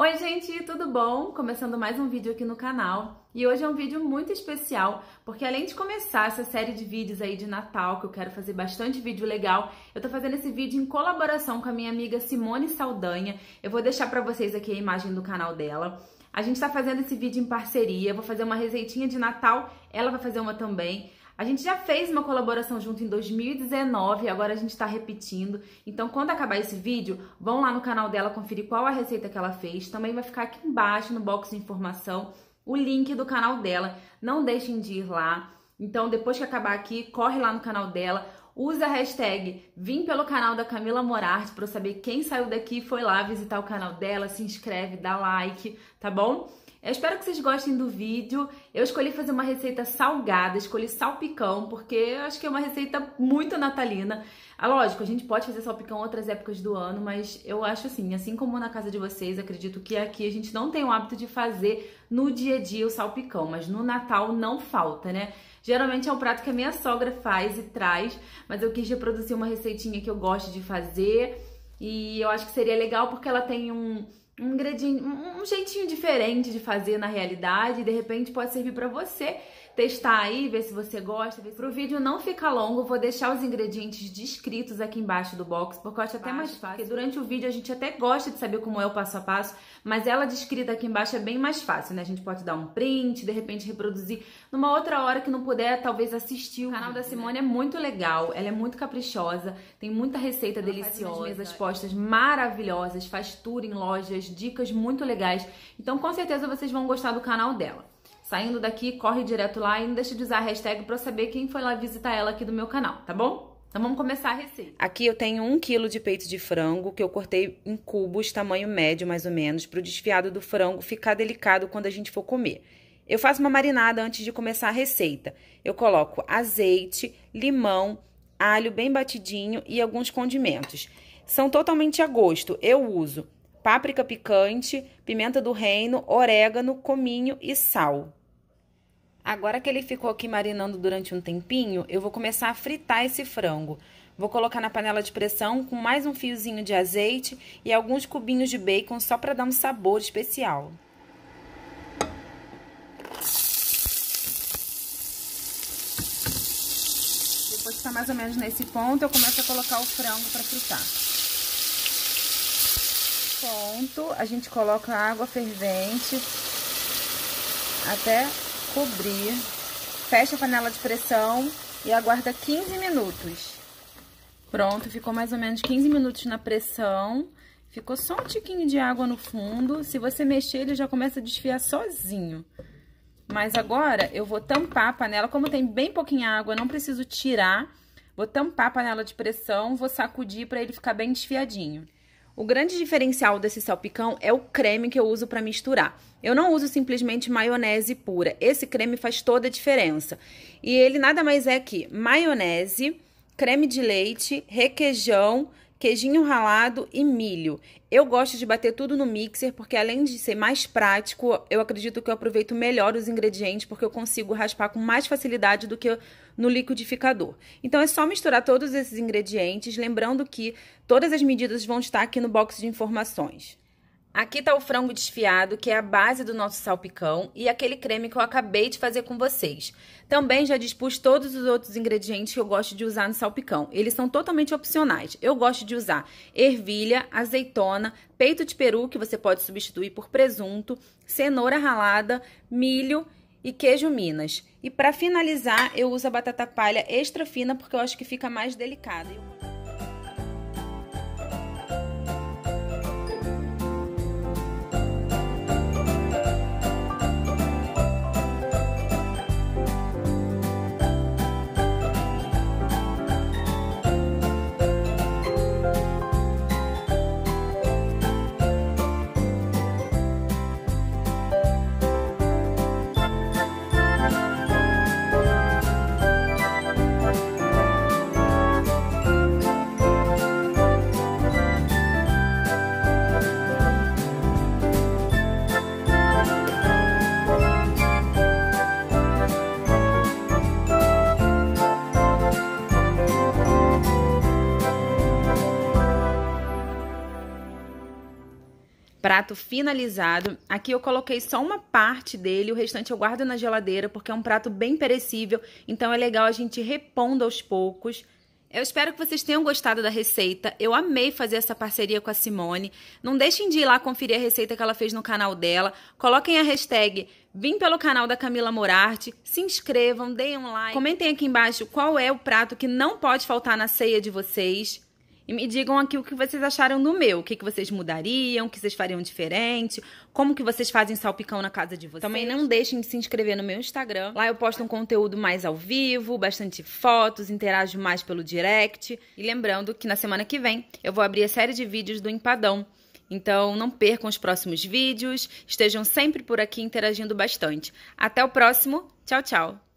Oi gente, tudo bom? Começando mais um vídeo aqui no canal e hoje é um vídeo muito especial porque além de começar essa série de vídeos aí de Natal que eu quero fazer bastante vídeo legal, eu tô fazendo esse vídeo em colaboração com a minha amiga Simone Saldanha. Eu vou deixar para vocês aqui a imagem do canal dela. A gente tá fazendo esse vídeo em parceria, eu vou fazer uma receitinha de Natal, ela vai fazer uma também. A gente já fez uma colaboração junto em 2019, agora a gente está repetindo. Então, quando acabar esse vídeo, vão lá no canal dela conferir qual a receita que ela fez. Também vai ficar aqui embaixo no box de informação o link do canal dela. Não deixem de ir lá. Então, depois que acabar aqui, corre lá no canal dela. Usa a hashtag Vim pelo canal da Camila Morarte para eu saber quem saiu daqui foi lá visitar o canal dela, se inscreve, dá like, tá bom? Eu espero que vocês gostem do vídeo. Eu escolhi fazer uma receita salgada, escolhi salpicão, porque eu acho que é uma receita muito natalina. Ah, lógico, a gente pode fazer salpicão outras épocas do ano, mas eu acho assim, assim como na casa de vocês, acredito que aqui a gente não tem o hábito de fazer no dia a dia o salpicão, mas no Natal não falta, né? Geralmente é um prato que a minha sogra faz e traz, mas eu quis reproduzir uma receitinha que eu gosto de fazer e eu acho que seria legal porque ela tem um um ingrediente, um jeitinho diferente de fazer na realidade, e de repente pode servir para você testar aí, ver se você gosta. Ver se... Pro vídeo não ficar longo, vou deixar os ingredientes descritos aqui embaixo do box, porque eu acho até mais fácil. Porque durante o vídeo a gente até gosta de saber como é o passo a passo, mas ela descrita aqui embaixo é bem mais fácil, né? A gente pode dar um print, de repente reproduzir numa outra hora que não puder, talvez assistir. O canal da né? Simone é muito legal, ela é muito caprichosa, tem muita receita ela deliciosa, as é. postas maravilhosas, faz tour em lojas dicas muito legais. Então, com certeza vocês vão gostar do canal dela. Saindo daqui, corre direto lá e não deixe de usar a hashtag para saber quem foi lá visitar ela aqui do meu canal, tá bom? Então vamos começar a receita. Aqui eu tenho um quilo de peito de frango que eu cortei em cubos, tamanho médio mais ou menos, para o desfiado do frango ficar delicado quando a gente for comer. Eu faço uma marinada antes de começar a receita. Eu coloco azeite, limão, alho bem batidinho e alguns condimentos. São totalmente a gosto. Eu uso páprica picante, pimenta do reino, orégano, cominho e sal. Agora que ele ficou aqui marinando durante um tempinho, eu vou começar a fritar esse frango. Vou colocar na panela de pressão com mais um fiozinho de azeite e alguns cubinhos de bacon só para dar um sabor especial. Depois que está mais ou menos nesse ponto, eu começo a colocar o frango para fritar ponto, a gente coloca água fervente até cobrir. Fecha a panela de pressão e aguarda 15 minutos. Pronto, ficou mais ou menos 15 minutos na pressão. Ficou só um tiquinho de água no fundo. Se você mexer, ele já começa a desfiar sozinho. Mas agora eu vou tampar a panela. Como tem bem pouquinha água, não preciso tirar. Vou tampar a panela de pressão, vou sacudir para ele ficar bem desfiadinho. O grande diferencial desse salpicão é o creme que eu uso para misturar. Eu não uso simplesmente maionese pura. Esse creme faz toda a diferença. E ele nada mais é que maionese, creme de leite, requeijão queijinho ralado e milho. Eu gosto de bater tudo no mixer porque além de ser mais prático, eu acredito que eu aproveito melhor os ingredientes porque eu consigo raspar com mais facilidade do que no liquidificador. Então é só misturar todos esses ingredientes, lembrando que todas as medidas vão estar aqui no box de informações. Aqui tá o frango desfiado, que é a base do nosso salpicão, e aquele creme que eu acabei de fazer com vocês. Também já dispus todos os outros ingredientes que eu gosto de usar no salpicão. Eles são totalmente opcionais. Eu gosto de usar ervilha, azeitona, peito de peru, que você pode substituir por presunto, cenoura ralada, milho e queijo minas. E para finalizar, eu uso a batata palha extra fina, porque eu acho que fica mais delicada. prato finalizado. Aqui eu coloquei só uma parte dele, o restante eu guardo na geladeira, porque é um prato bem perecível, então é legal a gente repondo aos poucos. Eu espero que vocês tenham gostado da receita. Eu amei fazer essa parceria com a Simone. Não deixem de ir lá conferir a receita que ela fez no canal dela. Coloquem a hashtag Vim pelo canal da Camila Morarte. Se inscrevam, deem um like. Comentem aqui embaixo qual é o prato que não pode faltar na ceia de vocês. E me digam aqui o que vocês acharam do meu. O que, que vocês mudariam, o que vocês fariam diferente, como que vocês fazem salpicão na casa de vocês. Também não deixem de se inscrever no meu Instagram. Lá eu posto um conteúdo mais ao vivo, bastante fotos, interajo mais pelo direct. E lembrando que na semana que vem eu vou abrir a série de vídeos do Empadão. Então não percam os próximos vídeos, estejam sempre por aqui interagindo bastante. Até o próximo, tchau, tchau!